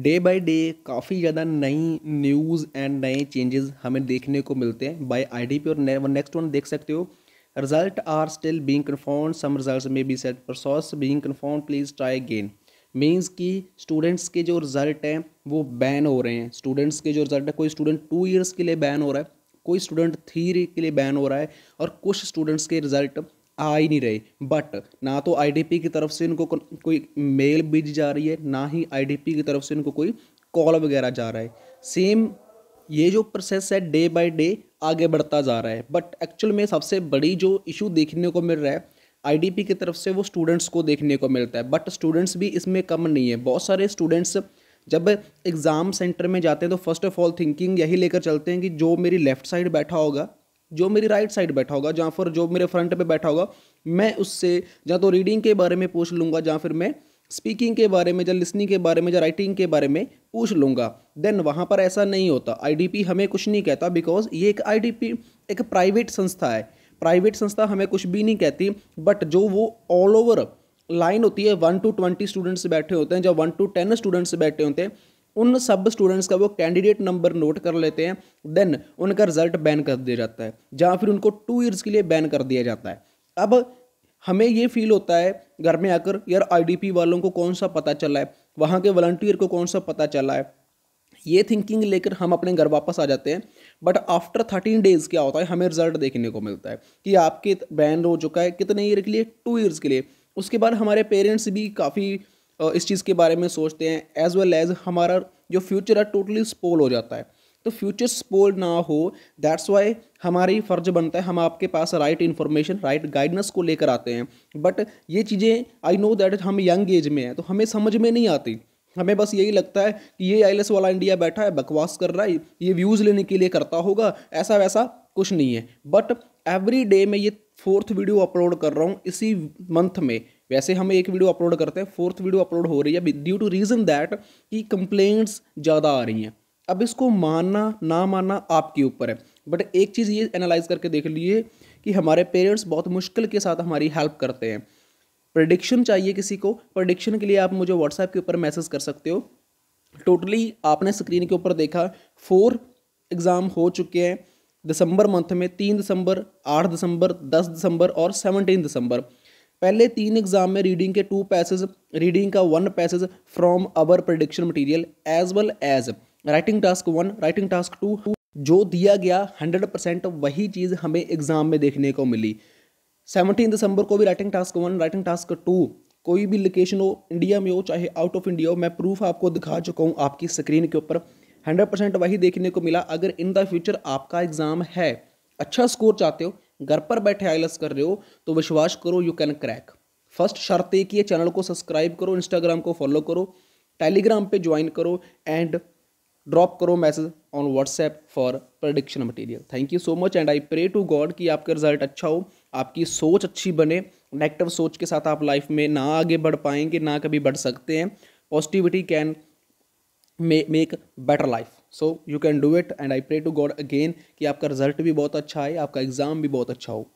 day by day काफ़ी ज़्यादा नई न्यूज़ एंड नए चेंजेस हमें देखने को मिलते हैं बाय आईडीपी और नेक्स्ट वन देख सकते हो result are still being confirmed some result may be set sauce being confirmed please try again means कि स्टूडेंट्स के जो रिज़ल्ट हैं वो बैन हो रहे हैं स्टूडेंट्स के जो रिज़ल्ट है कोई स्टूडेंट टू ईयर्स के लिए बैन हो रहा है कोई स्टूडेंट थ्री के लिए बैन हो रहा है और कुछ स्टूडेंट्स के रिज़ल्ट आ ही नहीं रहे बट ना तो आईडीपी की तरफ से इनको कोई मेल भेजी जा रही है ना ही आईडीपी की तरफ से इनको कोई कॉल वगैरह जा रहा है सेम ये जो प्रोसेस है डे बाय डे आगे बढ़ता जा रहा है बट एक्चुअल में सबसे बड़ी जो इशू देखने को मिल रहा है आईडीपी की तरफ से वो स्टूडेंट्स को देखने को मिलता है बट स्टूडेंट्स भी इसमें कम नहीं है बहुत सारे स्टूडेंट्स जब एग्ज़ाम सेंटर में जाते हैं तो फर्स्ट ऑफ ऑल थिंकिंग यही लेकर चलते हैं कि जो मेरी लेफ़्ट साइड बैठा होगा जो मेरी राइट साइड बैठा होगा जहाँ फिर जो मेरे फ्रंट पे बैठा होगा मैं उससे या तो रीडिंग के बारे में पूछ लूँगा या फिर मैं स्पीकिंग के बारे में या लिसनिंग के बारे में या राइटिंग के बारे में पूछ लूँगा देन वहाँ पर ऐसा नहीं होता आईडीपी हमें कुछ नहीं कहता बिकॉज ये एक आईडीपी एक प्राइवेट संस्था है प्राइवेट संस्था हमें कुछ भी नहीं कहती बट जो वो ऑल ओवर लाइन होती है वन टू ट्वेंटी स्टूडेंट्स बैठे होते हैं जब वन टू टेन स्टूडेंट्स बैठे होते हैं उन सब स्टूडेंट्स का वो कैंडिडेट नंबर नोट कर लेते हैं देन उनका रिजल्ट बैन कर दिया जाता है या फिर उनको टू ईयर्स के लिए बैन कर दिया जाता है अब हमें ये फील होता है घर में आकर यार आई वालों को कौन सा पता चला है वहाँ के वॉल्टियर को कौन सा पता चला है ये थिंकिंग लेकर हम अपने घर वापस आ जाते हैं बट आफ्टर थर्टीन डेज़ क्या होता है हमें रिजल्ट देखने को मिलता है कि आपके बैन हो चुका है कितने ईयर के लिए टू ईयर्स के लिए उसके बाद हमारे पेरेंट्स भी काफ़ी इस चीज़ के बारे में सोचते हैं एज वेल एज़ हमारा जो फ्यूचर है टोटली स्पोल हो जाता है तो फ्यूचर स्पोल ना हो दैट्स वाई हमारी फ़र्ज बनता है हम आपके पास राइट इन्फॉर्मेशन राइट गाइडनेस को लेकर आते हैं बट ये चीज़ें आई नो दैट हम यंग एज में हैं तो हमें समझ में नहीं आती हमें बस यही लगता है कि ये आई वाला इंडिया बैठा है बकवास कर रहा है ये व्यूज़ लेने के लिए करता होगा ऐसा वैसा कुछ नहीं है बट एवरी डे मैं ये फोर्थ वीडियो अपलोड कर रहा हूँ इसी मंथ में वैसे हम एक वीडियो अपलोड करते हैं फोर्थ वीडियो अपलोड हो रही है ड्यू टू रीज़न दैट कि कंप्लेंट्स ज़्यादा आ रही हैं अब इसको मानना ना मानना आपके ऊपर है बट एक चीज़ ये एनालाइज करके देख लीजिए कि हमारे पेरेंट्स बहुत मुश्किल के साथ हमारी हेल्प करते हैं प्रडिक्शन चाहिए किसी को प्रडिक्शन के लिए आप मुझे व्हाट्सएप के ऊपर मैसेज कर सकते हो टोटली totally आपने स्क्रीन के ऊपर देखा फोर एग्ज़ाम हो चुके हैं दिसंबर मंथ में तीन दिसंबर आठ दिसंबर दस दिसंबर और सेवनटीन दिसंबर पहले तीन एग्जाम में रीडिंग के टू पैसेज रीडिंग का one passage from our prediction material as well as writing task one writing task two जो दिया गया हंड्रेड परसेंट वही चीज़ हमें एग्जाम में देखने को मिली सेवनटीन दिसंबर को भी writing task one writing task two कोई भी लोकेशन हो इंडिया में हो चाहे आउट ऑफ इंडिया हो मैं प्रूफ आपको दिखा चुका हूँ आपकी स्क्रीन के ऊपर हंड्रेड परसेंट वही देखने को मिला अगर इन द फ्यूचर आपका एग्ज़ाम है अच्छा स्कोर चाहते हो घर पर बैठे आइलस कर रहे हो तो विश्वास करो यू कैन क्रैक फर्स्ट शर्त एक ही चैनल को सब्सक्राइब करो इंस्टाग्राम को फॉलो करो टेलीग्राम पे ज्वाइन करो एंड ड्रॉप करो message on WhatsApp for prediction material thank you so much and I pray to God कि आपका रिजल्ट अच्छा हो आपकी सोच अच्छी बने नेगेटिव सोच के साथ आप लाइफ में ना आगे बढ़ पाएंगे ना कभी बढ़ सकते हैं positivity can make better life so you can do it and I pray to God again कि आपका रिजल्ट भी बहुत अच्छा आए आपका एग्ज़ाम भी बहुत अच्छा हो